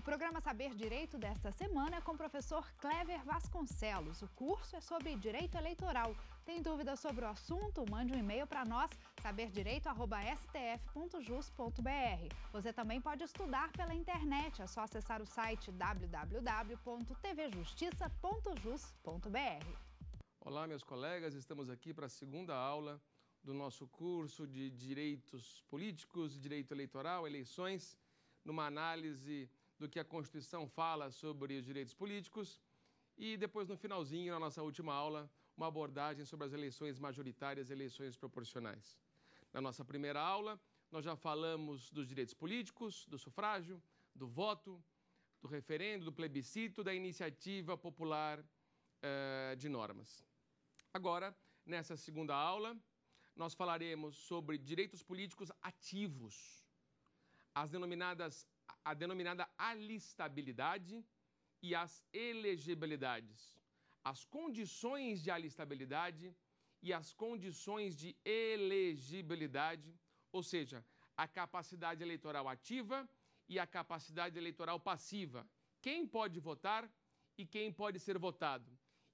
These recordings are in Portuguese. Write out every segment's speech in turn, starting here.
O programa Saber Direito desta semana é com o professor Clever Vasconcelos. O curso é sobre direito eleitoral. Tem dúvidas sobre o assunto? Mande um e-mail para nós, saberdireito.stf.jus.br. Você também pode estudar pela internet. É só acessar o site www.tvjustiça.jus.br. Olá, meus colegas. Estamos aqui para a segunda aula do nosso curso de Direitos Políticos, Direito Eleitoral, Eleições, numa análise do que a Constituição fala sobre os direitos políticos. E depois, no finalzinho, na nossa última aula, uma abordagem sobre as eleições majoritárias e eleições proporcionais. Na nossa primeira aula, nós já falamos dos direitos políticos, do sufrágio, do voto, do referendo, do plebiscito, da iniciativa popular eh, de normas. Agora, nessa segunda aula, nós falaremos sobre direitos políticos ativos, as denominadas a denominada alistabilidade e as elegibilidades, as condições de alistabilidade e as condições de elegibilidade, ou seja, a capacidade eleitoral ativa e a capacidade eleitoral passiva. Quem pode votar e quem pode ser votado.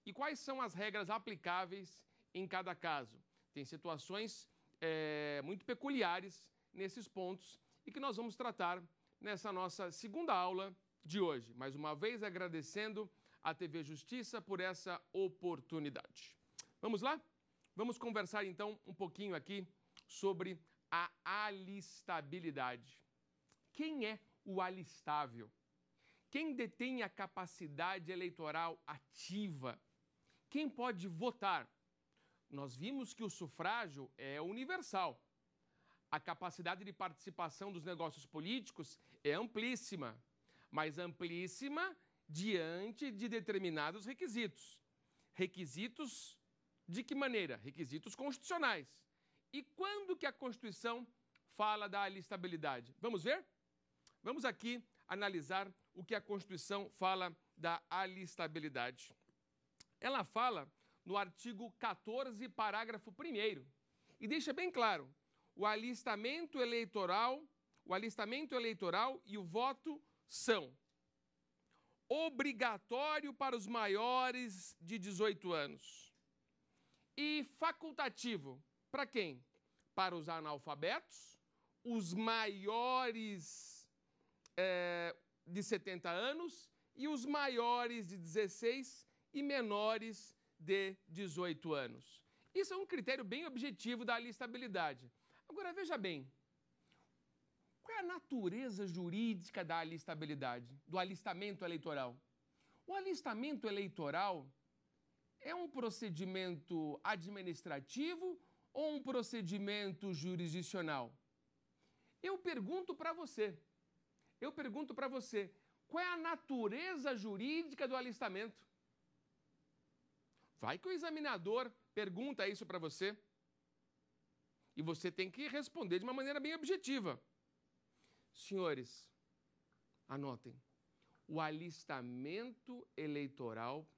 E quais são as regras aplicáveis em cada caso? Tem situações é, muito peculiares nesses pontos e que nós vamos tratar nessa nossa segunda aula de hoje. Mais uma vez agradecendo à TV Justiça por essa oportunidade. Vamos lá? Vamos conversar então um pouquinho aqui sobre a alistabilidade. Quem é o alistável? Quem detém a capacidade eleitoral ativa? Quem pode votar? Nós vimos que o sufrágio é universal. A capacidade de participação dos negócios políticos é amplíssima, mas amplíssima diante de determinados requisitos. Requisitos de que maneira? Requisitos constitucionais. E quando que a Constituição fala da alistabilidade? Vamos ver? Vamos aqui analisar o que a Constituição fala da alistabilidade. Ela fala no artigo 14, parágrafo 1 e deixa bem claro: o alistamento eleitoral o alistamento eleitoral e o voto são obrigatório para os maiores de 18 anos e facultativo para quem? Para os analfabetos, os maiores é, de 70 anos e os maiores de 16 e menores de 18 anos. Isso é um critério bem objetivo da listabilidade. Agora veja bem, qual é a natureza jurídica da alistabilidade, do alistamento eleitoral? O alistamento eleitoral é um procedimento administrativo ou um procedimento jurisdicional? Eu pergunto para você. Eu pergunto para você, qual é a natureza jurídica do alistamento? Vai que o examinador pergunta isso para você. E você tem que responder de uma maneira bem objetiva. Senhores, anotem: o alistamento eleitoral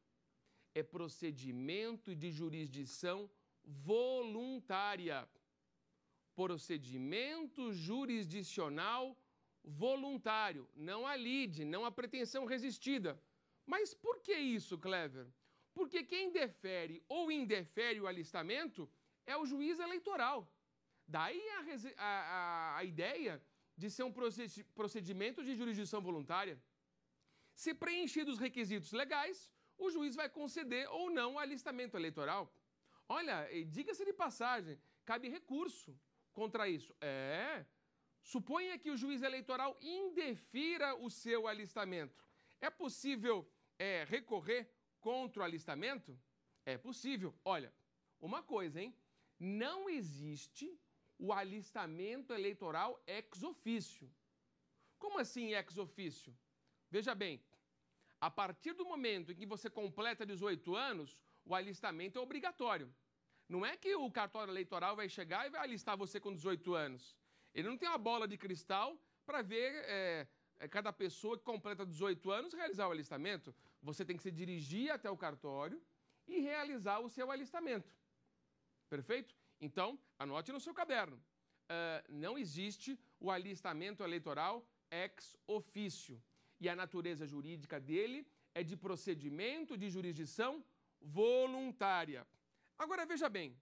é procedimento de jurisdição voluntária. Procedimento jurisdicional voluntário, não a lide, não a pretensão resistida. Mas por que isso, Clever? Porque quem defere ou indefere o alistamento é o juiz eleitoral. Daí a, a, a, a ideia de ser um procedimento de jurisdição voluntária, se preenchidos os requisitos legais, o juiz vai conceder ou não alistamento eleitoral. Olha, diga-se de passagem, cabe recurso contra isso. É. Suponha que o juiz eleitoral indefira o seu alistamento. É possível é, recorrer contra o alistamento? É possível. Olha, uma coisa, hein? Não existe o alistamento eleitoral ex ofício. Como assim ex ofício? Veja bem, a partir do momento em que você completa 18 anos, o alistamento é obrigatório. Não é que o cartório eleitoral vai chegar e vai alistar você com 18 anos. Ele não tem uma bola de cristal para ver é, cada pessoa que completa 18 anos realizar o alistamento. Você tem que se dirigir até o cartório e realizar o seu alistamento. Perfeito? Então, anote no seu caderno. Uh, não existe o alistamento eleitoral ex ofício. E a natureza jurídica dele é de procedimento de jurisdição voluntária. Agora veja bem,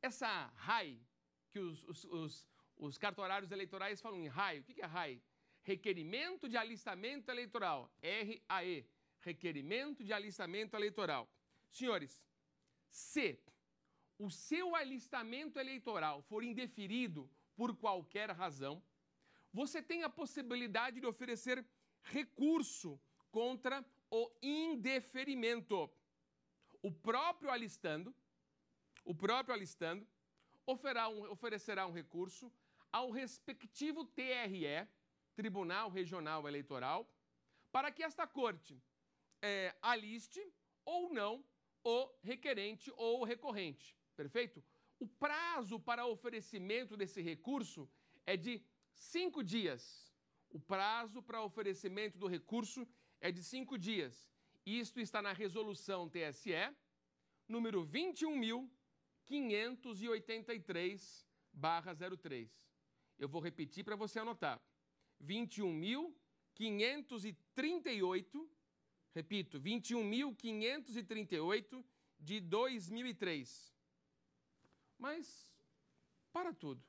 essa RAI, que os, os, os, os cartorários eleitorais falam em RAI, o que é RAI? Requerimento de Alistamento Eleitoral, RAE, Requerimento de Alistamento Eleitoral. Senhores, se o seu alistamento eleitoral for indeferido por qualquer razão, você tem a possibilidade de oferecer recurso contra o indeferimento. O próprio alistando, o próprio alistando oferecerá um recurso ao respectivo TRE, Tribunal Regional Eleitoral, para que esta corte é, aliste ou não o requerente ou o recorrente. Perfeito? O prazo para oferecimento desse recurso é de cinco dias. O prazo para oferecimento do recurso é de cinco dias. Isto está na resolução TSE número 21.583/03. Eu vou repetir para você anotar. 21.538, repito, 21.538 de 2003. Mas, para tudo.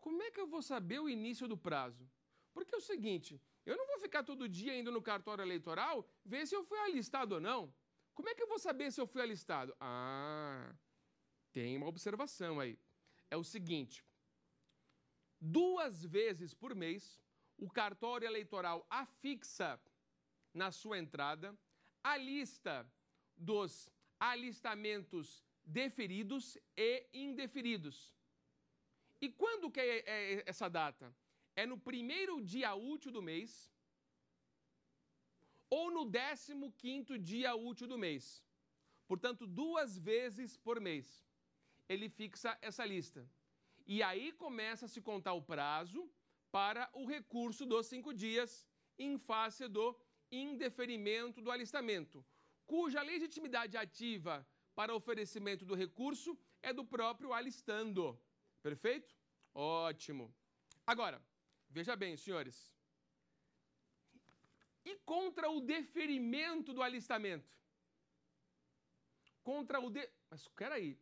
Como é que eu vou saber o início do prazo? Porque é o seguinte, eu não vou ficar todo dia indo no cartório eleitoral ver se eu fui alistado ou não. Como é que eu vou saber se eu fui alistado? Ah, tem uma observação aí. É o seguinte: duas vezes por mês, o cartório eleitoral afixa na sua entrada a lista dos alistamentos deferidos e indeferidos. E quando que é, é, é, essa data? É no primeiro dia útil do mês ou no décimo quinto dia útil do mês. Portanto, duas vezes por mês. Ele fixa essa lista. E aí começa a se contar o prazo para o recurso dos cinco dias em face do indeferimento do alistamento, cuja legitimidade ativa para oferecimento do recurso é do próprio alistando. Perfeito? Ótimo. Agora, veja bem, senhores. E contra o deferimento do alistamento? Contra o de... Mas peraí.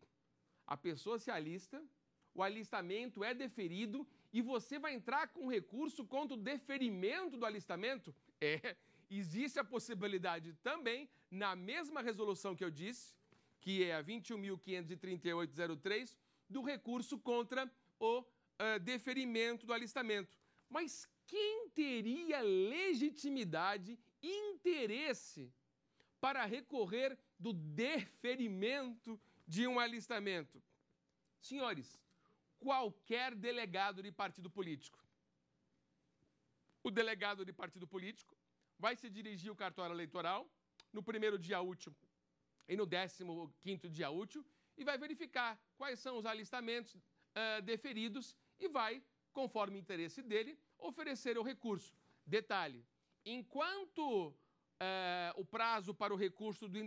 A pessoa se alista, o alistamento é deferido e você vai entrar com recurso contra o deferimento do alistamento? É, existe a possibilidade também, na mesma resolução que eu disse, que é a 21.538.03, do recurso contra o uh, deferimento do alistamento. Mas quem teria legitimidade, interesse para recorrer do deferimento de um alistamento? Senhores, qualquer delegado de partido político. O delegado de partido político vai se dirigir ao cartório eleitoral no primeiro dia útil e no 15 dia útil e vai verificar quais são os alistamentos uh, deferidos e vai, conforme o interesse dele, oferecer o recurso. Detalhe, enquanto uh, o prazo para o recurso do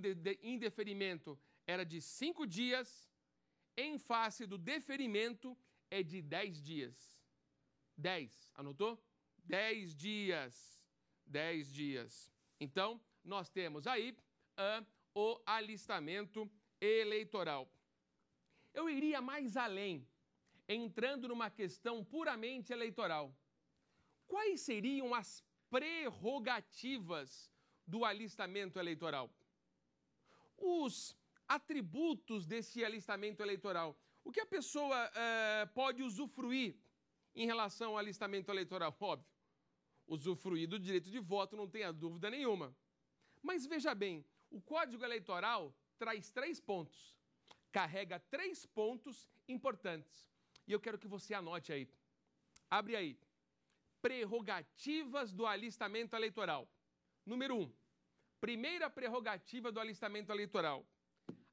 indeferimento era de cinco dias, em face do deferimento é de 10 dias. 10, anotou? 10 dias. 10 dias. Então, nós temos aí uh, o alistamento eleitoral. Eu iria mais além, entrando numa questão puramente eleitoral. Quais seriam as prerrogativas do alistamento eleitoral? Os atributos desse alistamento eleitoral. O que a pessoa uh, pode usufruir em relação ao alistamento eleitoral? Óbvio, usufruir do direito de voto, não tenha dúvida nenhuma. Mas veja bem, o Código Eleitoral traz três pontos, carrega três pontos importantes. E eu quero que você anote aí. Abre aí. Prerrogativas do alistamento eleitoral. Número um, primeira prerrogativa do alistamento eleitoral.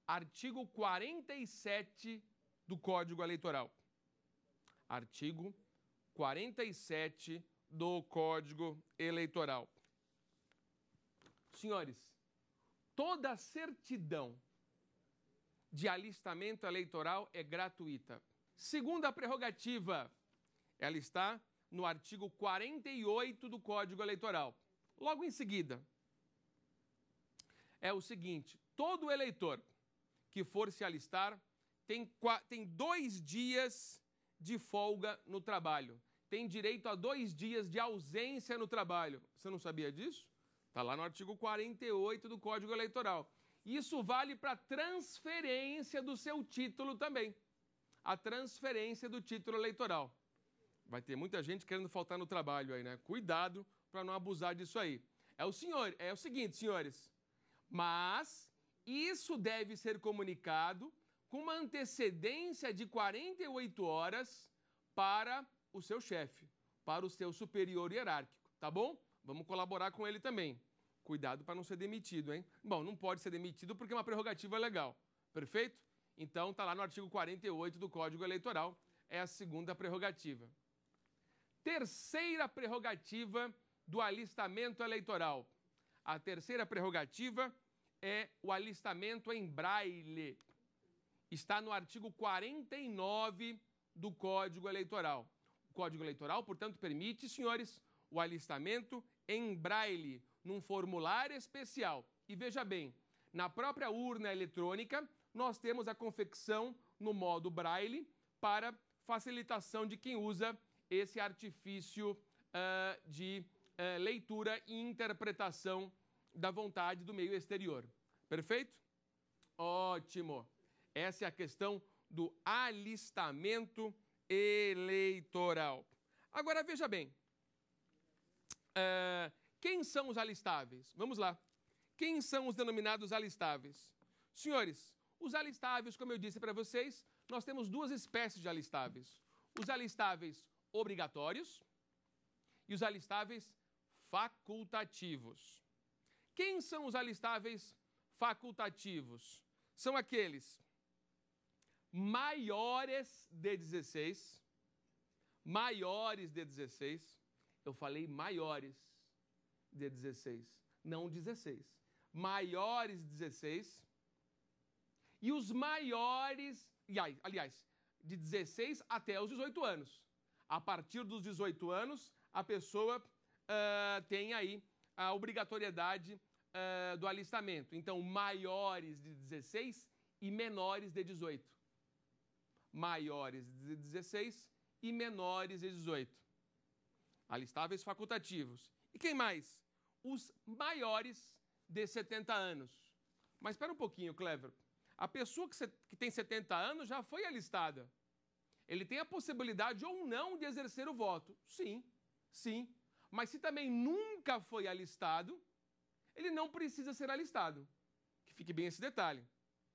Artigo 47 do Código Eleitoral. Artigo 47 do Código Eleitoral. Senhores, toda a certidão de alistamento eleitoral é gratuita. Segunda prerrogativa, ela está no artigo 48 do Código Eleitoral. Logo em seguida, é o seguinte: todo eleitor que for se alistar tem, tem dois dias de folga no trabalho, tem direito a dois dias de ausência no trabalho. Você não sabia disso? Está lá no artigo 48 do Código Eleitoral. Isso vale para transferência do seu título também. A transferência do título eleitoral. Vai ter muita gente querendo faltar no trabalho aí, né? Cuidado para não abusar disso aí. É o senhor, é o seguinte, senhores. Mas isso deve ser comunicado com uma antecedência de 48 horas para o seu chefe, para o seu superior hierárquico, tá bom? Vamos colaborar com ele também. Cuidado para não ser demitido, hein? Bom, não pode ser demitido porque é uma prerrogativa legal. Perfeito? Então está lá no artigo 48 do Código Eleitoral. É a segunda prerrogativa. Terceira prerrogativa do alistamento eleitoral. A terceira prerrogativa é o alistamento em braille. Está no artigo 49 do Código Eleitoral. O Código Eleitoral, portanto, permite, senhores, o alistamento em braille num formulário especial. E veja bem, na própria urna eletrônica, nós temos a confecção no modo braille para facilitação de quem usa esse artifício uh, de uh, leitura e interpretação da vontade do meio exterior. Perfeito? Ótimo! Essa é a questão do alistamento eleitoral. Agora veja bem, Uh, quem são os alistáveis? Vamos lá. Quem são os denominados alistáveis? Senhores, os alistáveis, como eu disse para vocês, nós temos duas espécies de alistáveis: os alistáveis obrigatórios e os alistáveis facultativos. Quem são os alistáveis facultativos? São aqueles maiores de 16, maiores de 16, eu falei maiores de 16, não 16. Maiores 16. E os maiores, aliás, de 16 até os 18 anos. A partir dos 18 anos, a pessoa uh, tem aí a obrigatoriedade uh, do alistamento. Então, maiores de 16 e menores de 18. Maiores de 16 e menores de 18 alistáveis facultativos. E quem mais? Os maiores de 70 anos. Mas espera um pouquinho, Clever. A pessoa que, tem 70 anos já foi alistada. Ele tem a possibilidade ou não de exercer o voto. Sim, sim. Mas se também nunca foi alistado, ele não precisa ser alistado. Que fique bem esse detalhe.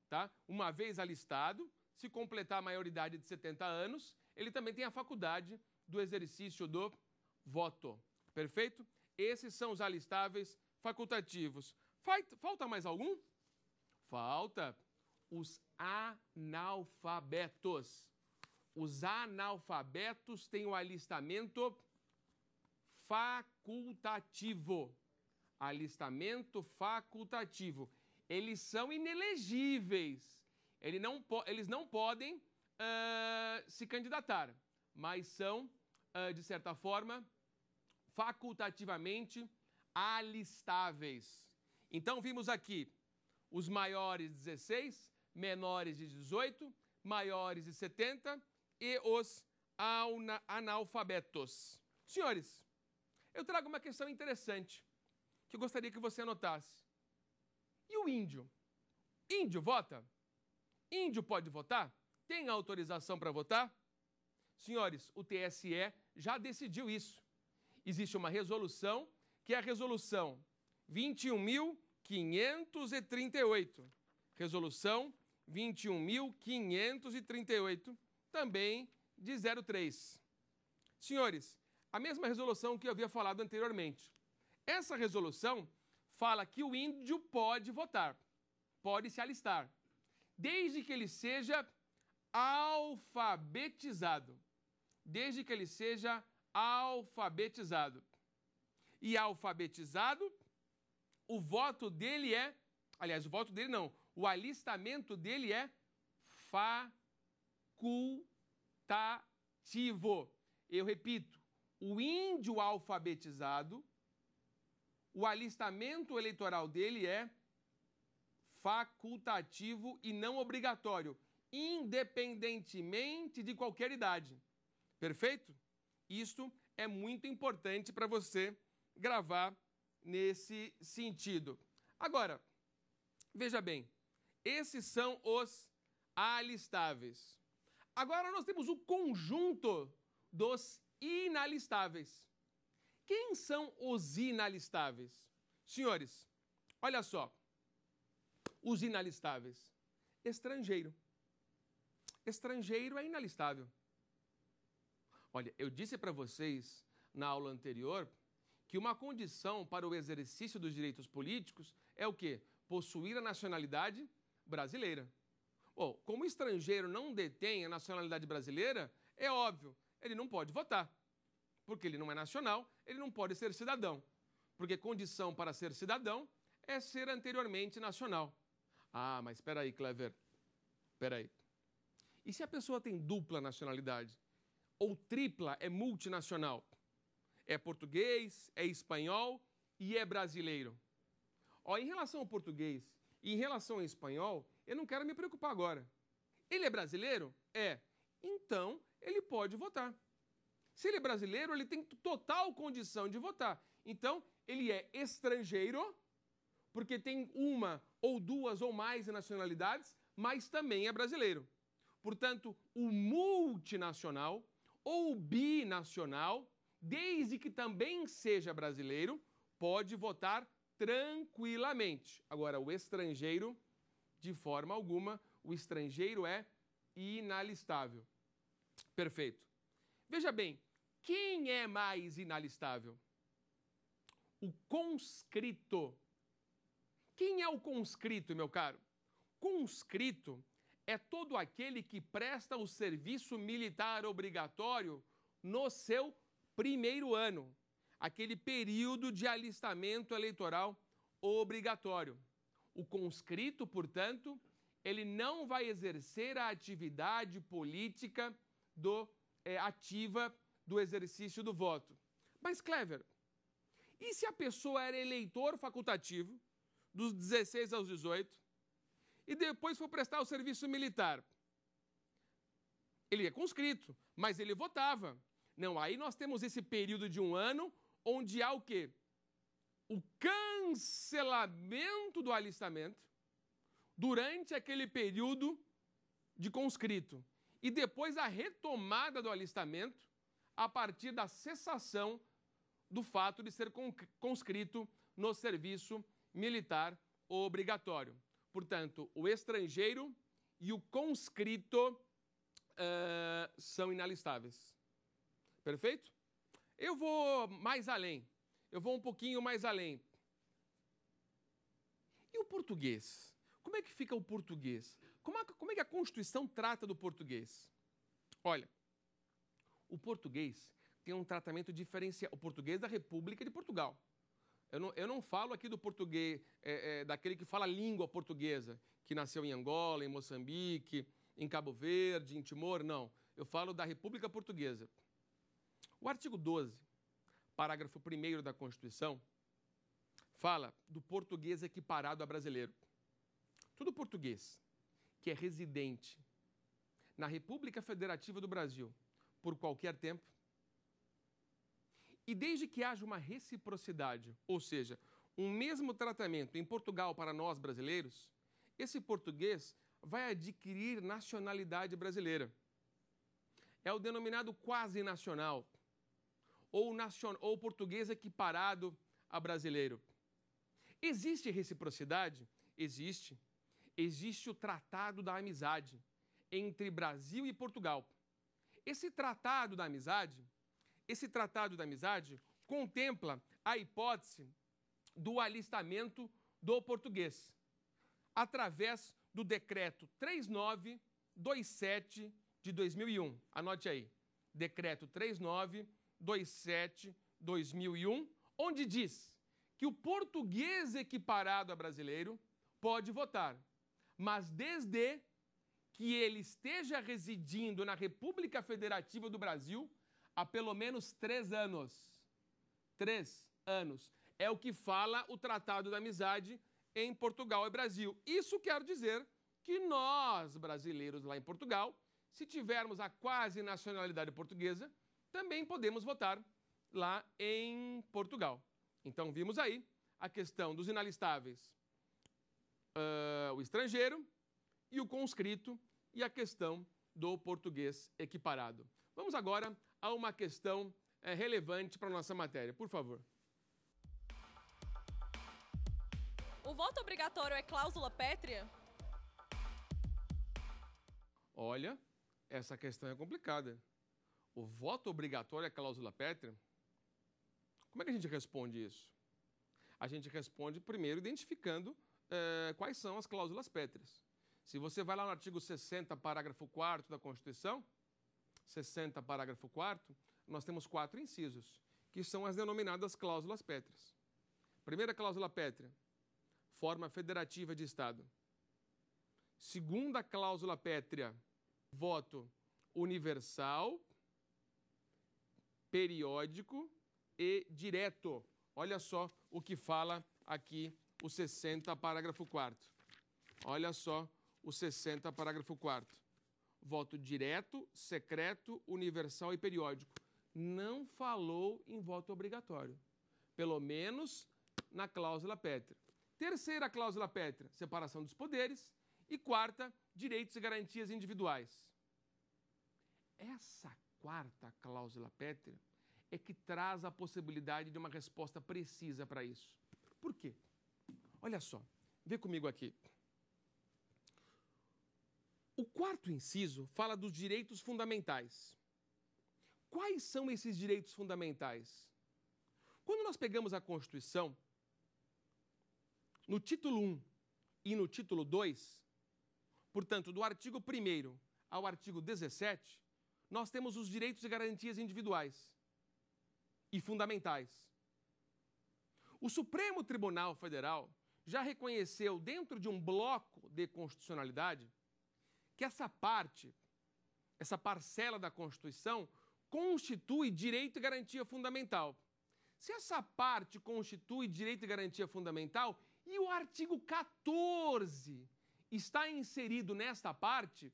Tá? Uma vez alistado, se completar a maioridade de 70 anos, ele também tem a faculdade do exercício do voto. Perfeito? Esses são os alistáveis facultativos. Falta mais algum? Falta os analfabetos. Os analfabetos têm o alistamento facultativo. Alistamento facultativo. Eles são inelegíveis. Ele não eles não podem uh, se candidatar, mas são ah, de certa forma, facultativamente alistáveis. Então, vimos aqui os maiores de 16, menores de 18, maiores de 70 e os analfabetos. Senhores, eu trago uma questão interessante que eu gostaria que você anotasse. E o índio? Índio vota? Índio pode votar? Tem autorização para votar? Senhores, o TSE já decidiu isso. Existe uma resolução, que é a resolução 21.538. Resolução 21.538, também de 03. Senhores, a mesma resolução que eu havia falado anteriormente. Essa resolução fala que o índio pode votar, pode se alistar, desde que ele seja alfabetizado desde que ele seja alfabetizado. E alfabetizado, o voto dele é, aliás, o voto dele não, o alistamento dele é facultativo. Eu repito, o índio alfabetizado, o alistamento eleitoral dele é facultativo e não obrigatório, independentemente de qualquer idade. Perfeito? Isto é muito importante para você gravar nesse sentido. Agora, veja bem, esses são os alistáveis. Agora nós temos o conjunto dos inalistáveis. Quem são os inalistáveis? Senhores, olha só. Os inalistáveis. Estrangeiro. Estrangeiro é inalistável. Olha, eu disse para vocês na aula anterior que uma condição para o exercício dos direitos políticos é o quê? Possuir a nacionalidade brasileira. Bom, como o estrangeiro não detém a nacionalidade brasileira, é óbvio, ele não pode votar. Porque ele não é nacional, ele não pode ser cidadão. Porque condição para ser cidadão é ser anteriormente nacional. Ah, mas espera aí, Clever. Espera aí. E se a pessoa tem dupla nacionalidade? ou tripla, é multinacional. É português, é espanhol e é brasileiro. Ó, em relação ao português e em relação ao espanhol, eu não quero me preocupar agora. Ele é brasileiro? É. Então, ele pode votar. Se ele é brasileiro, ele tem total condição de votar. Então, ele é estrangeiro, porque tem uma ou duas ou mais nacionalidades, mas também é brasileiro. Portanto, o multinacional ou binacional, desde que também seja brasileiro, pode votar tranquilamente. Agora, o estrangeiro, de forma alguma, o estrangeiro é inalistável. Perfeito. Veja bem, quem é mais inalistável? O conscrito. Quem é o conscrito, meu caro? Conscrito é todo aquele que presta o serviço militar obrigatório no seu primeiro ano, aquele período de alistamento eleitoral obrigatório. O conscrito, portanto, ele não vai exercer a atividade política do, é, ativa do exercício do voto. Mas, Clever, e se a pessoa era eleitor facultativo, dos 16 aos 18, e depois foi prestar o serviço militar. Ele é conscrito, mas ele votava. Não, aí nós temos esse período de um ano onde há o quê? O cancelamento do alistamento durante aquele período de conscrito e depois a retomada do alistamento a partir da cessação do fato de ser conscrito no serviço militar obrigatório. Portanto, o estrangeiro e o conscrito uh, são inalistáveis. Perfeito? Eu vou mais além. Eu vou um pouquinho mais além. E o português? Como é que fica o português? Como, é como é que a Constituição trata do português? Olha, o português tem um tratamento diferenciado. O português da República de Portugal. Eu não, eu não falo aqui do português, é, é, daquele que fala língua portuguesa, que nasceu em Angola, em Moçambique, em Cabo Verde, em Timor, não. Eu falo da República Portuguesa. O artigo 12, parágrafo 1 da Constituição, fala do português equiparado a brasileiro. Todo português que é residente na República Federativa do Brasil por qualquer tempo e desde que haja uma reciprocidade, ou seja, um mesmo tratamento em Portugal para nós brasileiros, esse português vai adquirir nacionalidade brasileira. É o denominado quase nacional, ou, ou português equiparado a brasileiro. Existe reciprocidade? Existe. Existe o Tratado da Amizade entre Brasil e Portugal. Esse Tratado da Amizade esse tratado da amizade contempla a hipótese do alistamento do português, através do decreto 3927 de 2001. Anote aí. Decreto 3927 2001, onde diz que o português equiparado a brasileiro pode votar, mas desde que ele esteja residindo na República Federativa do Brasil há pelo menos três anos. Três anos. É o que fala o Tratado da Amizade em Portugal e Brasil. Isso quer dizer que nós, brasileiros lá em Portugal, se tivermos a quase nacionalidade portuguesa, também podemos votar lá em Portugal. Então, vimos aí a questão dos inalistáveis, uh, o estrangeiro e o conscrito, e a questão do português equiparado. Vamos agora a uma questão é, relevante para a nossa matéria. Por favor. O voto obrigatório é cláusula pétrea? Olha, essa questão é complicada. O voto obrigatório é cláusula pétrea? Como é que a gente responde isso? A gente responde primeiro identificando eh, quais são as cláusulas pétreas. Se você vai lá no artigo 60, parágrafo 4 da Constituição, 60, parágrafo 4, nós temos quatro incisos, que são as denominadas cláusulas pétreas. Primeira cláusula pétrea, forma federativa de Estado. Segunda cláusula pétrea, voto universal, periódico e direto. Olha só o que fala aqui o 60, parágrafo 4. Olha só o 60, parágrafo 4 voto direto, secreto, universal e periódico. Não falou em voto obrigatório, pelo menos na cláusula pétrea. Terceira cláusula pétrea, separação dos poderes. E quarta, direitos e garantias individuais. Essa quarta cláusula pétrea é que traz a possibilidade de uma resposta precisa para isso. Por quê? Olha só, vê comigo aqui. O quarto inciso fala dos direitos fundamentais. Quais são esses direitos fundamentais? Quando nós pegamos a Constituição, no título 1 e no título 2, portanto, do artigo 1 ao artigo 17, nós temos os direitos e garantias individuais e fundamentais. O Supremo Tribunal Federal já reconheceu, dentro de um bloco de constitucionalidade, que essa parte, essa parcela da Constituição, constitui direito e garantia fundamental. Se essa parte constitui direito e garantia fundamental e o artigo 14 está inserido nesta parte,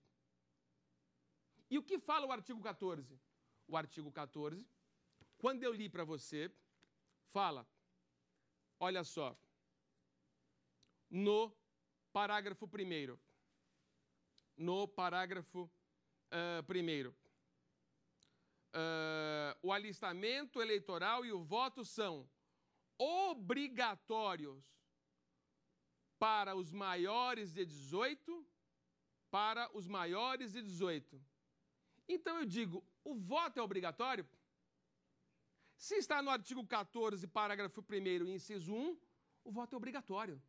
e o que fala o artigo 14? O artigo 14, quando eu li para você, fala, olha só, no parágrafo 1 no parágrafo uh, primeiro. Uh, o alistamento eleitoral e o voto são obrigatórios para os maiores de 18, para os maiores de 18. Então eu digo, o voto é obrigatório? Se está no artigo 14, parágrafo 1 inciso 1, o voto é obrigatório.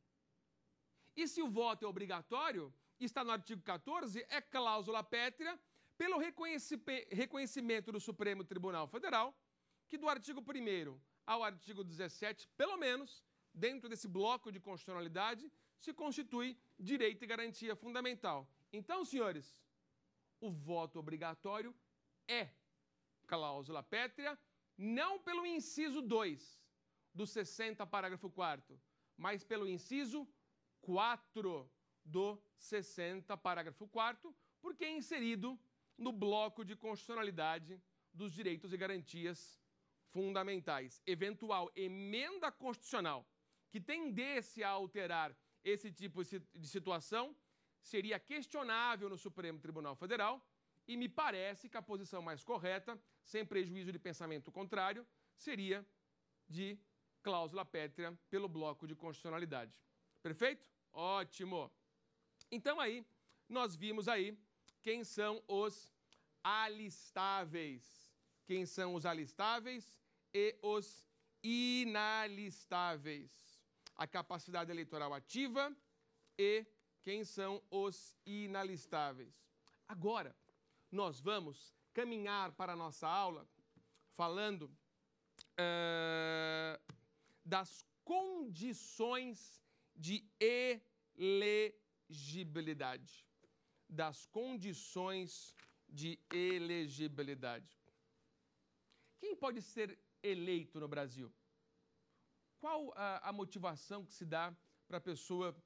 E se o voto é obrigatório, está no artigo 14, é cláusula pétrea pelo reconhecimento do Supremo Tribunal Federal que do artigo 1 ao artigo 17, pelo menos, dentro desse bloco de constitucionalidade, se constitui direito e garantia fundamental. Então, senhores, o voto obrigatório é cláusula pétrea, não pelo inciso 2 do 60, parágrafo 4 mas pelo inciso 4 do 60, parágrafo 4, porque é inserido no bloco de constitucionalidade dos direitos e garantias fundamentais. Eventual emenda constitucional que tendesse a alterar esse tipo de situação seria questionável no Supremo Tribunal Federal e me parece que a posição mais correta, sem prejuízo de pensamento contrário, seria de cláusula pétrea pelo bloco de constitucionalidade. Perfeito? Ótimo! Então aí, nós vimos aí quem são os alistáveis. Quem são os alistáveis e os inalistáveis. A capacidade eleitoral ativa e quem são os inalistáveis. Agora, nós vamos caminhar para a nossa aula falando uh, das condições de eleição elegibilidade, das condições de elegibilidade. Quem pode ser eleito no Brasil? Qual a, a motivação que se dá para a pessoa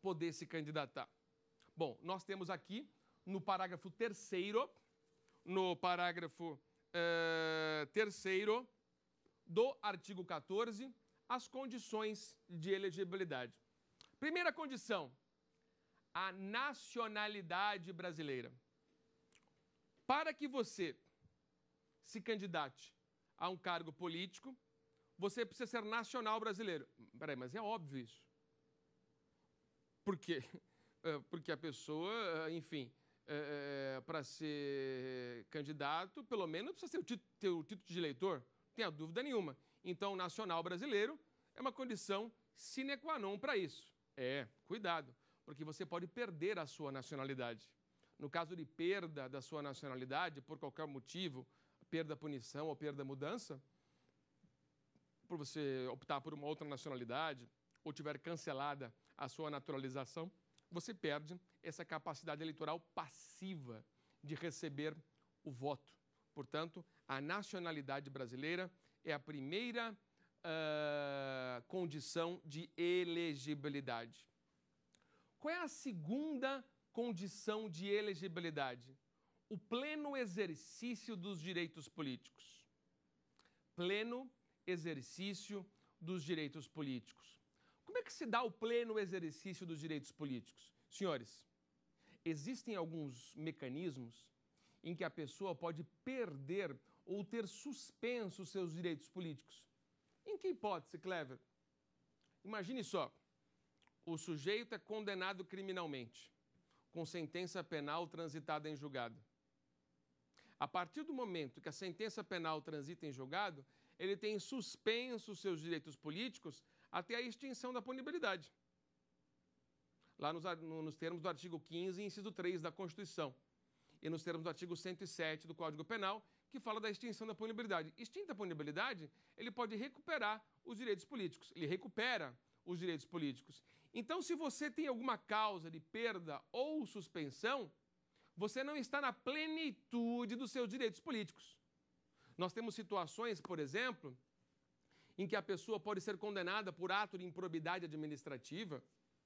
poder se candidatar? Bom, nós temos aqui no parágrafo terceiro, no parágrafo uh, terceiro do artigo 14, as condições de elegibilidade. Primeira condição: a nacionalidade brasileira. Para que você se candidate a um cargo político, você precisa ser nacional brasileiro. Peraí, mas é óbvio isso. Por quê? Eh, porque a pessoa, eh, enfim, é, para ser candidato, pelo menos precisa ter o, título, ter o título de eleitor, não tenha dúvida nenhuma. Então, nacional brasileiro é uma condição sine qua non para isso. É, cuidado porque você pode perder a sua nacionalidade. No caso de perda da sua nacionalidade, por qualquer motivo, perda punição ou perda mudança, por você optar por uma outra nacionalidade ou tiver cancelada a sua naturalização, você perde essa capacidade eleitoral passiva de receber o voto. Portanto, a nacionalidade brasileira é a primeira uh, condição de elegibilidade. Qual é a segunda condição de elegibilidade? O pleno exercício dos direitos políticos. Pleno exercício dos direitos políticos. Como é que se dá o pleno exercício dos direitos políticos? Senhores, existem alguns mecanismos em que a pessoa pode perder ou ter suspenso seus direitos políticos. Em que hipótese, Clever? Imagine só o sujeito é condenado criminalmente, com sentença penal transitada em julgado. A partir do momento que a sentença penal transita em julgado, ele tem suspenso seus direitos políticos até a extinção da punibilidade. Lá nos, nos termos do artigo 15, inciso 3 da Constituição, e nos termos do artigo 107 do Código Penal, que fala da extinção da punibilidade. Extinta a punibilidade, ele pode recuperar os direitos políticos. Ele recupera os direitos políticos. Então, se você tem alguma causa de perda ou suspensão, você não está na plenitude dos seus direitos políticos. Nós temos situações, por exemplo, em que a pessoa pode ser condenada por ato de improbidade administrativa,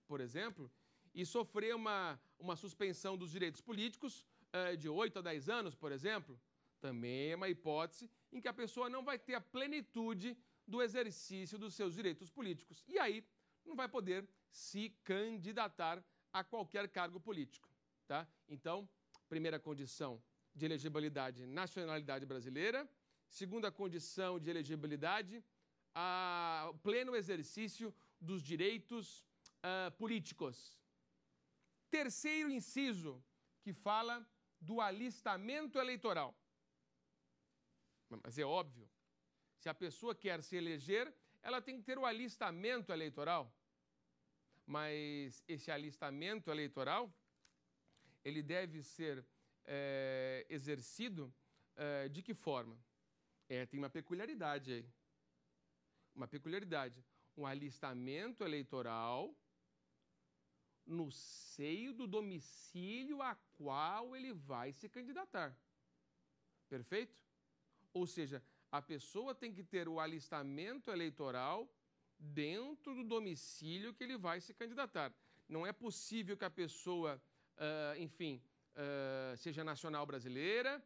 por exemplo, e sofrer uma, uma suspensão dos direitos políticos eh, de 8 a 10 anos, por exemplo. Também é uma hipótese em que a pessoa não vai ter a plenitude do exercício dos seus direitos políticos. E aí não vai poder se candidatar a qualquer cargo político. Tá? Então, primeira condição de elegibilidade, nacionalidade brasileira. Segunda condição de elegibilidade, a pleno exercício dos direitos uh, políticos. Terceiro inciso, que fala do alistamento eleitoral. Mas é óbvio, se a pessoa quer se eleger, ela tem que ter o alistamento eleitoral mas esse alistamento eleitoral ele deve ser é, exercido é, de que forma? É, tem uma peculiaridade aí. Uma peculiaridade. Um alistamento eleitoral no seio do domicílio a qual ele vai se candidatar. Perfeito? Ou seja, a pessoa tem que ter o alistamento eleitoral dentro do domicílio que ele vai se candidatar. Não é possível que a pessoa, uh, enfim, uh, seja nacional brasileira,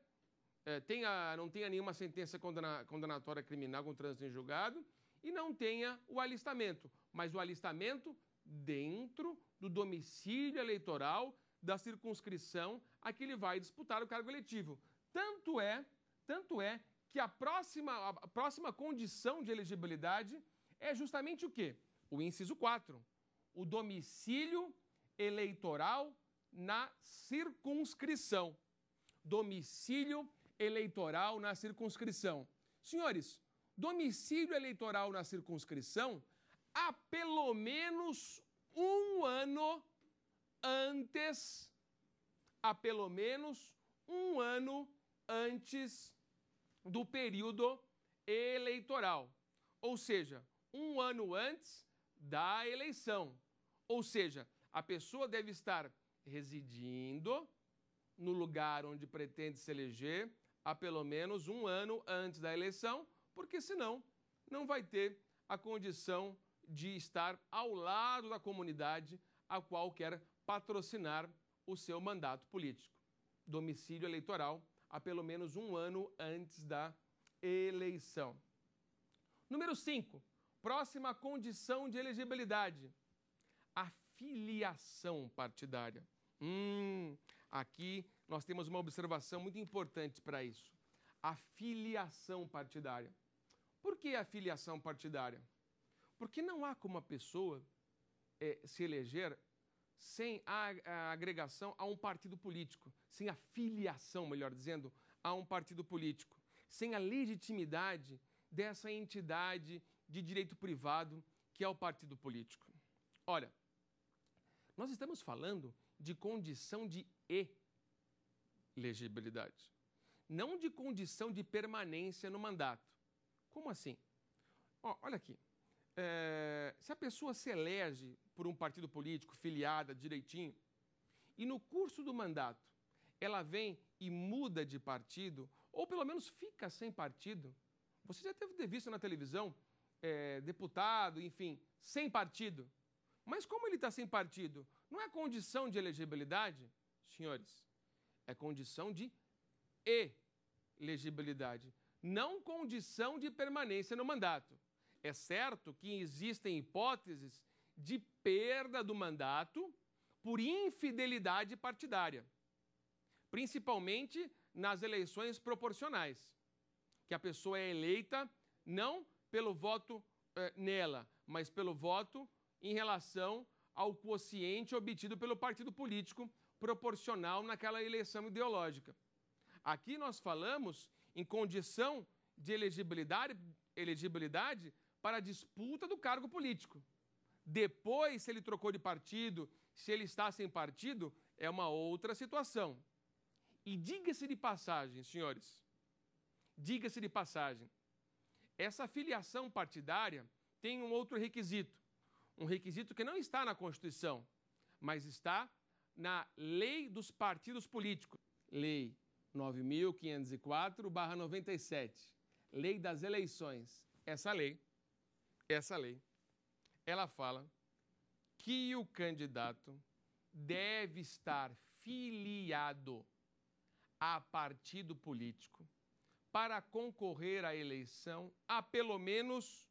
uh, tenha, não tenha nenhuma sentença condena, condenatória criminal com trânsito em julgado e não tenha o alistamento. Mas o alistamento dentro do domicílio eleitoral da circunscrição a que ele vai disputar o cargo eletivo. Tanto é, tanto é que a próxima, a próxima condição de elegibilidade é justamente o quê? O inciso 4, o domicílio eleitoral na circunscrição. Domicílio eleitoral na circunscrição. Senhores, domicílio eleitoral na circunscrição há pelo menos um ano antes, há pelo menos um ano antes do período eleitoral. Ou seja, um ano antes da eleição. Ou seja, a pessoa deve estar residindo no lugar onde pretende se eleger há pelo menos um ano antes da eleição, porque senão não vai ter a condição de estar ao lado da comunidade a qual quer patrocinar o seu mandato político. Domicílio eleitoral há pelo menos um ano antes da eleição. Número 5. Próxima condição de elegibilidade: a filiação partidária. Hum, aqui nós temos uma observação muito importante para isso. A filiação partidária. Por que a filiação partidária? Porque não há como a pessoa é, se eleger sem a, a, agregação a um partido político, sem a filiação, melhor dizendo, a um partido político, sem a legitimidade dessa entidade de direito privado, que é o partido político. Olha, nós estamos falando de condição de elegibilidade, não de condição de permanência no mandato. Como assim? olha aqui. É, se a pessoa se elege por um partido político, filiada direitinho, e no curso do mandato ela vem e muda de partido, ou pelo menos fica sem partido, você já deve ter visto na televisão é, deputado, enfim, sem partido. Mas como ele está sem partido, não é condição de elegibilidade, senhores, é condição de elegibilidade, não condição de permanência no mandato. É certo que existem hipóteses de perda do mandato por infidelidade partidária, principalmente nas eleições proporcionais, que a pessoa é eleita não pelo voto eh, nela, mas pelo voto em relação ao quociente obtido pelo partido político proporcional naquela eleição ideológica. Aqui nós falamos em condição de elegibilidade, elegibilidade para a disputa do cargo político. Depois, se ele trocou de partido, se ele está sem partido, é uma outra situação. E diga-se de passagem, senhores, diga-se de passagem, essa filiação partidária tem um outro requisito, um requisito que não está na Constituição, mas está na Lei dos Partidos Políticos, Lei 9504/97, Lei das Eleições. Essa lei, essa lei, ela fala que o candidato deve estar filiado a partido político para concorrer à eleição há pelo menos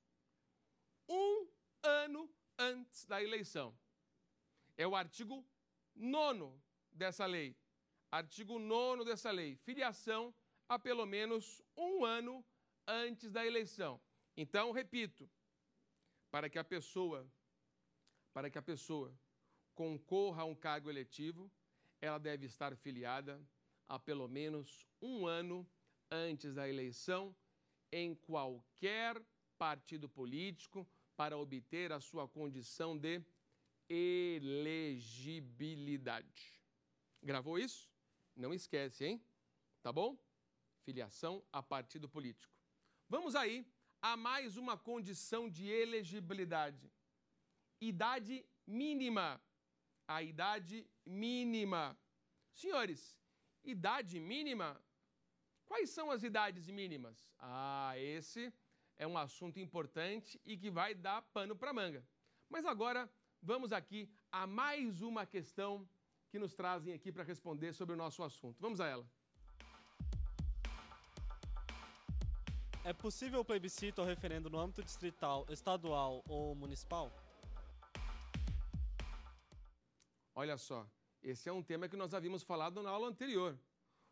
um ano antes da eleição. É o artigo 9 dessa lei. Artigo 9 dessa lei. Filiação há pelo menos um ano antes da eleição. Então, repito, para que a pessoa, para que a pessoa concorra a um cargo eletivo, ela deve estar filiada há pelo menos um ano antes antes da eleição em qualquer partido político para obter a sua condição de elegibilidade. Gravou isso? Não esquece, hein? Tá bom? Filiação a partido político. Vamos aí a mais uma condição de elegibilidade: idade mínima. A idade mínima. Senhores, idade mínima Quais são as idades mínimas? Ah, esse é um assunto importante e que vai dar pano para manga. Mas agora vamos aqui a mais uma questão que nos trazem aqui para responder sobre o nosso assunto. Vamos a ela. É possível plebiscito ou referendo no âmbito distrital, estadual ou municipal? Olha só, esse é um tema que nós havíamos falado na aula anterior.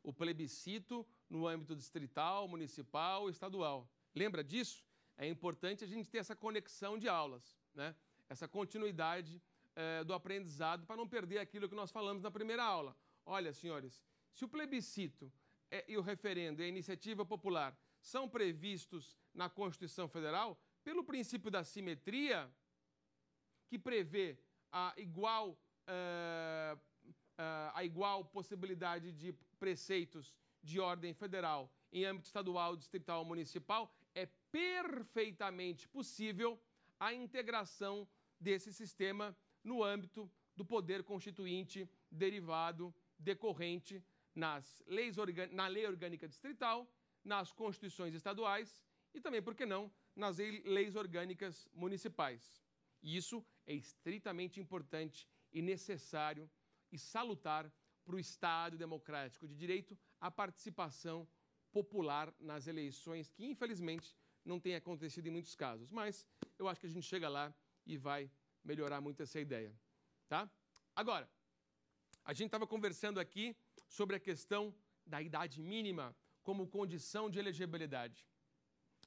O plebiscito no âmbito distrital, municipal, estadual. Lembra disso? É importante a gente ter essa conexão de aulas, né? essa continuidade eh, do aprendizado para não perder aquilo que nós falamos na primeira aula. Olha, senhores, se o plebiscito é, e o referendo e a iniciativa popular são previstos na Constituição Federal, pelo princípio da simetria, que prevê a igual, eh, a igual possibilidade de preceitos de ordem federal em âmbito estadual, distrital ou municipal, é perfeitamente possível a integração desse sistema no âmbito do poder constituinte derivado decorrente nas leis na lei orgânica distrital, nas constituições estaduais e também, por que não, nas leis orgânicas municipais. E isso é estritamente importante e necessário e salutar para o Estado democrático de direito a participação popular nas eleições, que infelizmente não tem acontecido em muitos casos. Mas eu acho que a gente chega lá e vai melhorar muito essa ideia. Tá? Agora, a gente estava conversando aqui sobre a questão da idade mínima como condição de elegibilidade.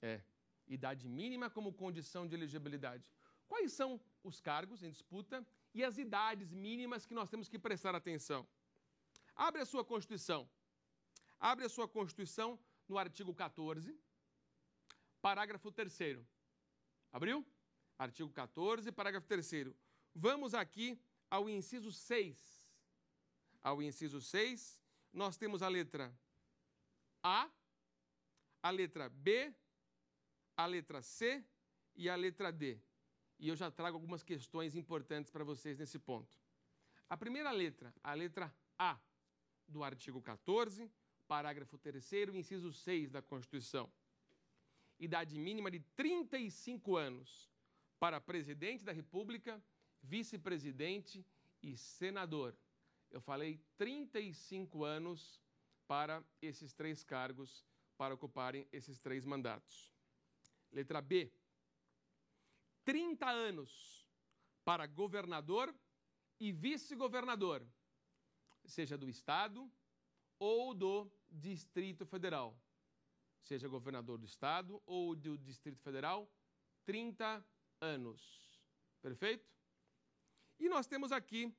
É, idade mínima como condição de elegibilidade. Quais são os cargos em disputa e as idades mínimas que nós temos que prestar atenção? Abre a sua Constituição. Abre a sua Constituição no artigo 14, parágrafo 3. Abriu? Artigo 14, parágrafo 3. Vamos aqui ao inciso 6. Ao inciso 6, nós temos a letra A, a letra B, a letra C e a letra D. E eu já trago algumas questões importantes para vocês nesse ponto. A primeira letra, a letra A do artigo 14, parágrafo 3, inciso 6 da Constituição. Idade mínima de 35 anos para presidente da República, vice-presidente e senador. Eu falei 35 anos para esses três cargos, para ocuparem esses três mandatos. Letra B. 30 anos para governador e vice-governador seja do Estado ou do Distrito Federal, seja governador do Estado ou do Distrito Federal, 30 anos. Perfeito? E nós temos aqui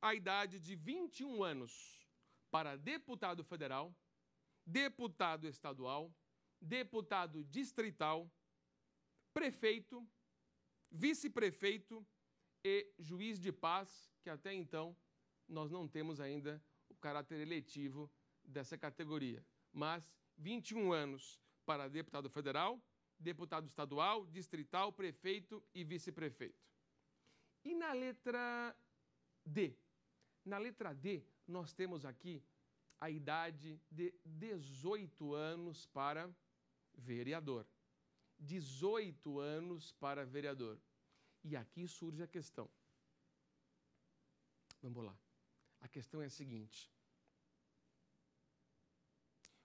a idade de 21 anos para deputado federal, deputado estadual, deputado distrital, prefeito, vice-prefeito e juiz de paz, que até então nós não temos ainda o caráter eletivo dessa categoria. Mas 21 anos para deputado federal, deputado estadual, distrital, prefeito e vice-prefeito. E na letra D? Na letra D, nós temos aqui a idade de 18 anos para vereador. 18 anos para vereador. E aqui surge a questão. Vamos lá. A questão é a seguinte: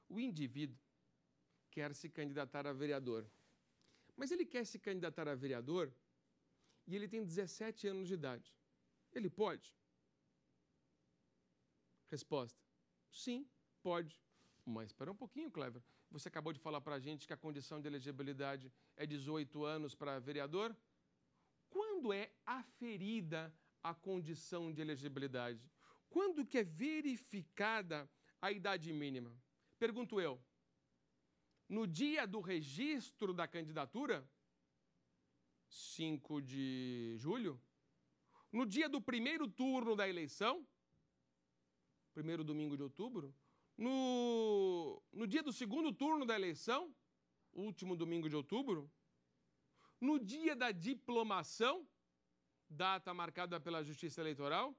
o indivíduo quer se candidatar a vereador, mas ele quer se candidatar a vereador e ele tem 17 anos de idade. Ele pode? Resposta: sim, pode. Mas espera um pouquinho, Clever. Você acabou de falar para a gente que a condição de elegibilidade é 18 anos para vereador? Quando é aferida a condição de elegibilidade? Quando que é verificada a idade mínima? Pergunto eu. No dia do registro da candidatura? 5 de julho? No dia do primeiro turno da eleição? Primeiro domingo de outubro? No, no dia do segundo turno da eleição? Último domingo de outubro? No dia da diplomação? Data marcada pela Justiça Eleitoral?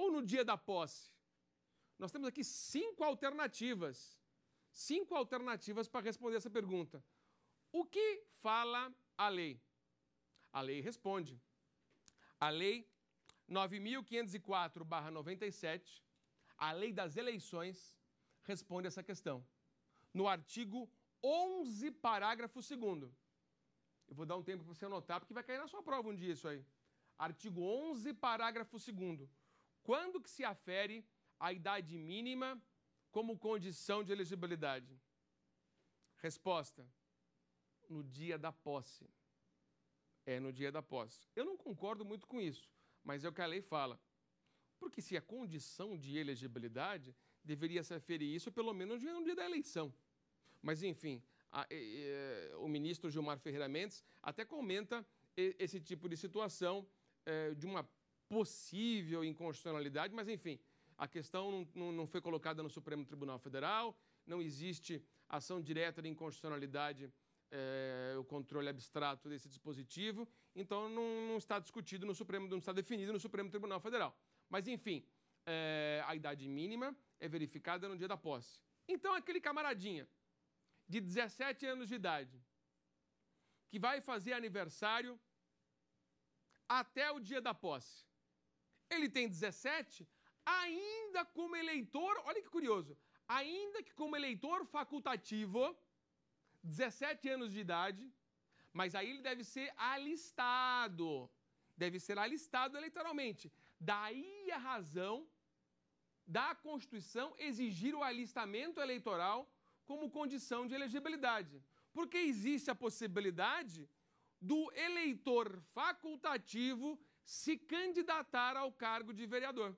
ou no dia da posse? Nós temos aqui cinco alternativas. Cinco alternativas para responder essa pergunta. O que fala a lei? A lei responde. A lei 9504/97, a lei das eleições, responde essa questão. No artigo 11, parágrafo 2 Eu vou dar um tempo para você anotar, porque vai cair na sua prova um dia isso aí. Artigo 11, parágrafo 2 quando que se afere a idade mínima como condição de elegibilidade? Resposta: no dia da posse. É no dia da posse. Eu não concordo muito com isso, mas é o que a lei fala. Porque se a é condição de elegibilidade deveria se aferir isso pelo menos no dia da eleição. Mas enfim, a, o ministro Gilmar Ferreira Mendes até comenta esse tipo de situação é, de uma possível inconstitucionalidade, mas enfim, a questão não, não, foi colocada no Supremo Tribunal Federal, não existe ação direta de inconstitucionalidade. É, o controle abstrato desse dispositivo, então não, não, está discutido no Supremo, não está definido no Supremo Tribunal Federal. Mas, enfim, é, a idade mínima é verificada no dia da posse. Então, aquele camaradinha de 17 anos de idade que vai fazer aniversário até o dia da posse, ele tem 17, ainda como eleitor, olha que curioso, ainda que como eleitor facultativo, 17 anos de idade, mas aí ele deve ser alistado. Deve ser alistado eleitoralmente. Daí a razão da Constituição exigir o alistamento eleitoral como condição de elegibilidade. Porque existe a possibilidade do eleitor facultativo se candidatar ao cargo de vereador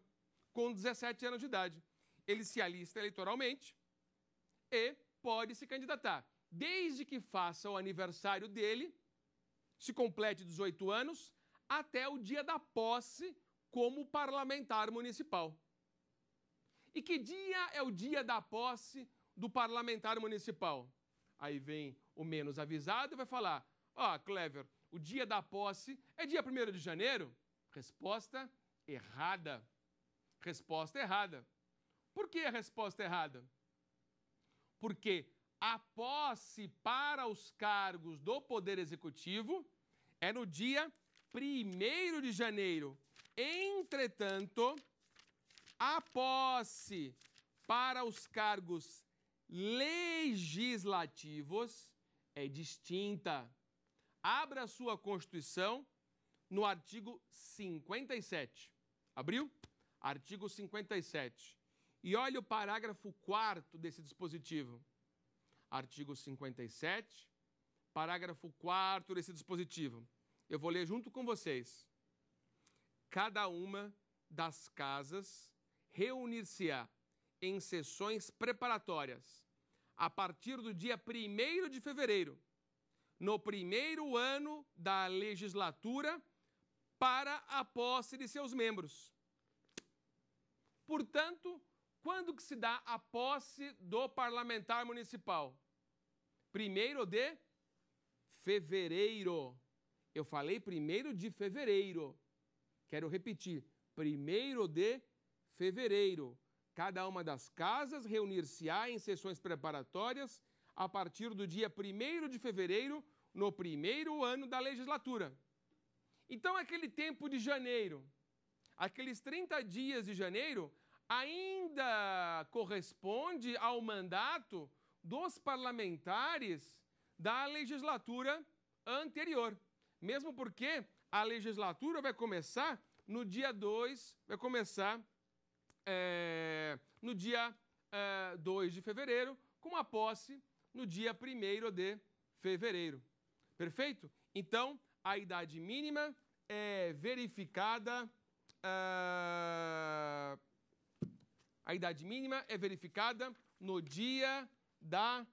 com 17 anos de idade. Ele se alista eleitoralmente e pode se candidatar, desde que faça o aniversário dele, se complete 18 anos, até o dia da posse como parlamentar municipal. E que dia é o dia da posse do parlamentar municipal? Aí vem o menos avisado e vai falar: Ó, oh, Clever, o dia da posse é dia 1 de janeiro? Resposta errada. Resposta errada. Por que a resposta errada? Porque a posse para os cargos do Poder Executivo é no dia 1 de janeiro. Entretanto, a posse para os cargos legislativos é distinta. Abra sua Constituição no artigo 57. Abriu? Artigo 57. E olha o parágrafo 4 desse dispositivo. Artigo 57, parágrafo 4 desse dispositivo. Eu vou ler junto com vocês. Cada uma das casas reunir-se-á em sessões preparatórias a partir do dia 1 de fevereiro, no primeiro ano da legislatura para a posse de seus membros. Portanto, quando que se dá a posse do parlamentar municipal? Primeiro de fevereiro. Eu falei primeiro de fevereiro. Quero repetir, primeiro de fevereiro. Cada uma das casas reunir-se-á em sessões preparatórias a partir do dia 1 de fevereiro, no primeiro ano da legislatura. Então, aquele tempo de janeiro, aqueles 30 dias de janeiro, ainda corresponde ao mandato dos parlamentares da legislatura anterior. Mesmo porque a legislatura vai começar no dia 2, vai começar é, no dia é, de fevereiro, com a posse no dia 1 de fevereiro. Perfeito? Então, a idade mínima é verificada. Uh, a idade mínima é verificada no dia da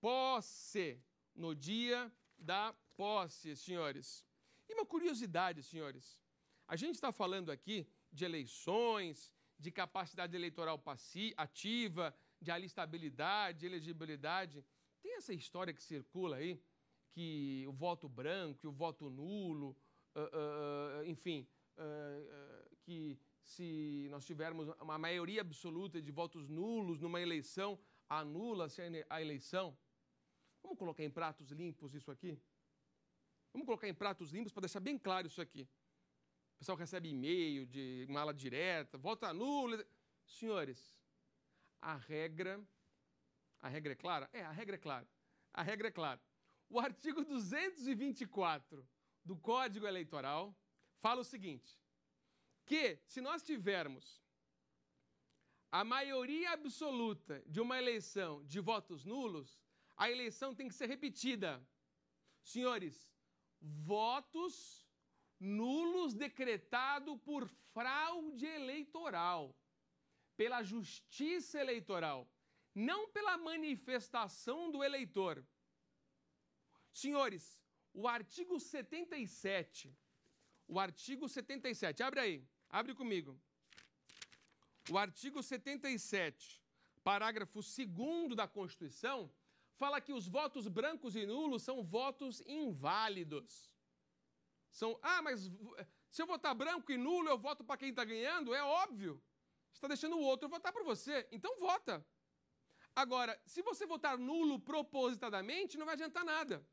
posse. No dia da posse, senhores. E uma curiosidade, senhores. A gente está falando aqui de eleições, de capacidade eleitoral ativa, de alistabilidade, elegibilidade. Tem essa história que circula aí que o voto branco, que o voto nulo, uh, uh, enfim, uh, que se nós tivermos uma maioria absoluta de votos nulos numa eleição, anula-se a eleição. Vamos colocar em pratos limpos isso aqui? Vamos colocar em pratos limpos para deixar bem claro isso aqui. O pessoal recebe e-mail de mala direta, vota nula. Senhores, a regra, a regra é clara? É, a regra é clara. A regra é clara. O artigo 224 do Código Eleitoral fala o seguinte: que se nós tivermos a maioria absoluta de uma eleição de votos nulos, a eleição tem que ser repetida. Senhores, votos nulos decretado por fraude eleitoral, pela justiça eleitoral, não pela manifestação do eleitor. Senhores, o artigo 77, o artigo 77, abre aí, abre comigo. O artigo 77, parágrafo 2 da Constituição, fala que os votos brancos e nulos são votos inválidos. São, ah, mas se eu votar branco e nulo, eu voto para quem está ganhando? É óbvio. Está deixando o outro votar para você. Então vota. Agora, se você votar nulo propositadamente, não vai adiantar nada.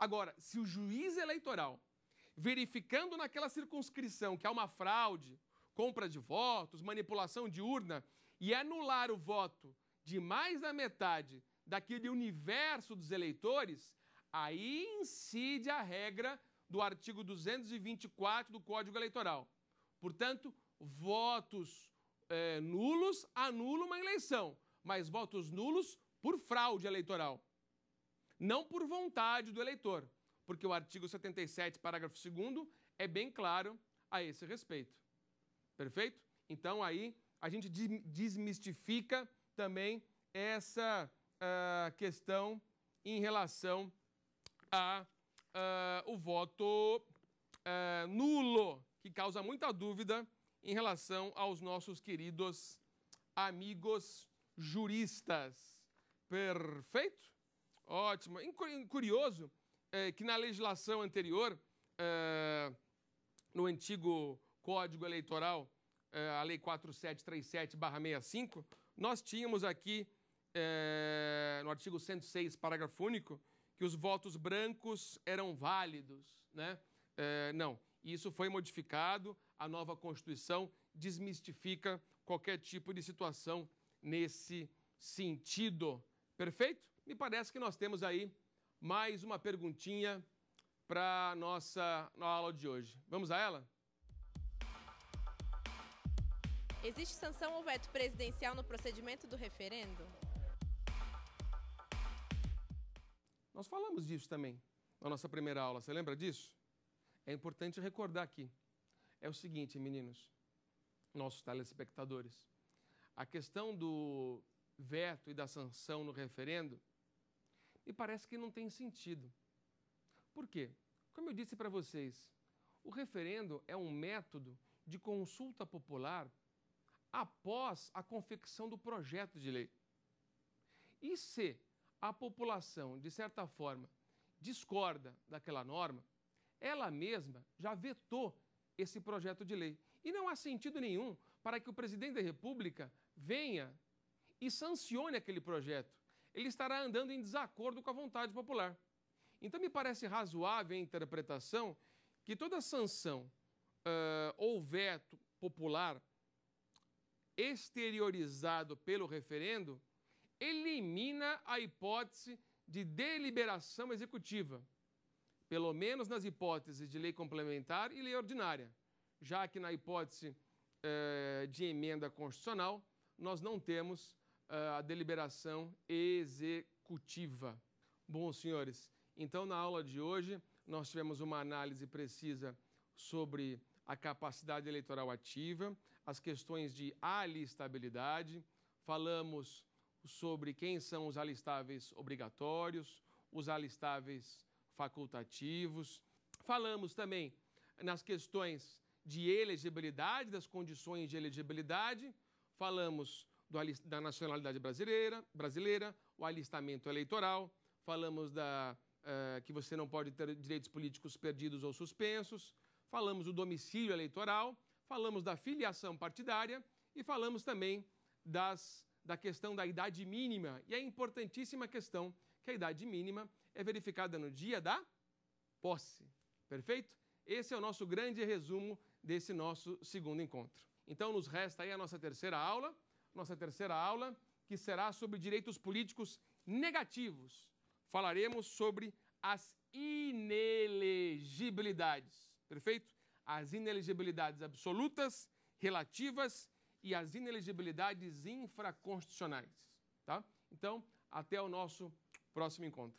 Agora, se o juiz eleitoral, verificando naquela circunscrição que há uma fraude, compra de votos, manipulação de urna, e anular o voto de mais da metade daquele universo dos eleitores, aí incide a regra do artigo 224 do Código Eleitoral. Portanto, votos é, nulos anulam uma eleição, mas votos nulos por fraude eleitoral não por vontade do eleitor, porque o artigo 77, parágrafo 2 é bem claro a esse respeito. Perfeito? Então aí a gente desmistifica também essa uh, questão em relação a uh, o voto uh, nulo, que causa muita dúvida em relação aos nossos queridos amigos juristas. Perfeito? Ótimo. Curioso é, que na legislação anterior, é, no antigo Código Eleitoral, é, a Lei 4737-65, nós tínhamos aqui, é, no artigo 106, parágrafo único, que os votos brancos eram válidos. Né? É, não, isso foi modificado, a nova Constituição desmistifica qualquer tipo de situação nesse sentido. Perfeito? me parece que nós temos aí mais uma perguntinha para nossa aula de hoje. Vamos a ela? Existe sanção ou veto presidencial no procedimento do referendo? Nós falamos disso também na nossa primeira aula, você lembra disso? É importante recordar aqui. É o seguinte, meninos, nossos telespectadores. A questão do veto e da sanção no referendo e parece que não tem sentido. Por quê? Como eu disse para vocês, o referendo é um método de consulta popular após a confecção do projeto de lei. E se a população, de certa forma, discorda daquela norma, ela mesma já vetou esse projeto de lei. E não há sentido nenhum para que o presidente da República venha e sancione aquele projeto ele estará andando em desacordo com a vontade popular. Então, me parece razoável a interpretação que toda sanção uh, ou veto popular exteriorizado pelo referendo elimina a hipótese de deliberação executiva, pelo menos nas hipóteses de lei complementar e lei ordinária, já que na hipótese de emenda constitucional nós não temos ah, a deliberação executiva. Bom, senhores, então na aula de hoje nós tivemos uma análise precisa sobre a capacidade eleitoral ativa, as questões de alistabilidade, falamos sobre quem são os alistáveis obrigatórios, os alistáveis facultativos. Falamos também nas questões de elegibilidade, das condições de elegibilidade, falamos do, da nacionalidade brasileira, brasileira, o alistamento eleitoral, falamos da, uh, que você não pode ter direitos políticos perdidos ou suspensos, falamos do domicílio eleitoral, falamos da filiação partidária e falamos também das, da questão da idade mínima e é a importantíssima questão que a idade mínima é verificada no dia da posse. Perfeito? Esse é o nosso grande resumo desse nosso segundo encontro. Então, nos resta aí a nossa terceira aula nossa terceira aula, que será sobre direitos políticos negativos. Falaremos sobre as inelegibilidades, perfeito? As inelegibilidades absolutas, relativas e as inelegibilidades infraconstitucionais, tá? Então, até o nosso próximo encontro.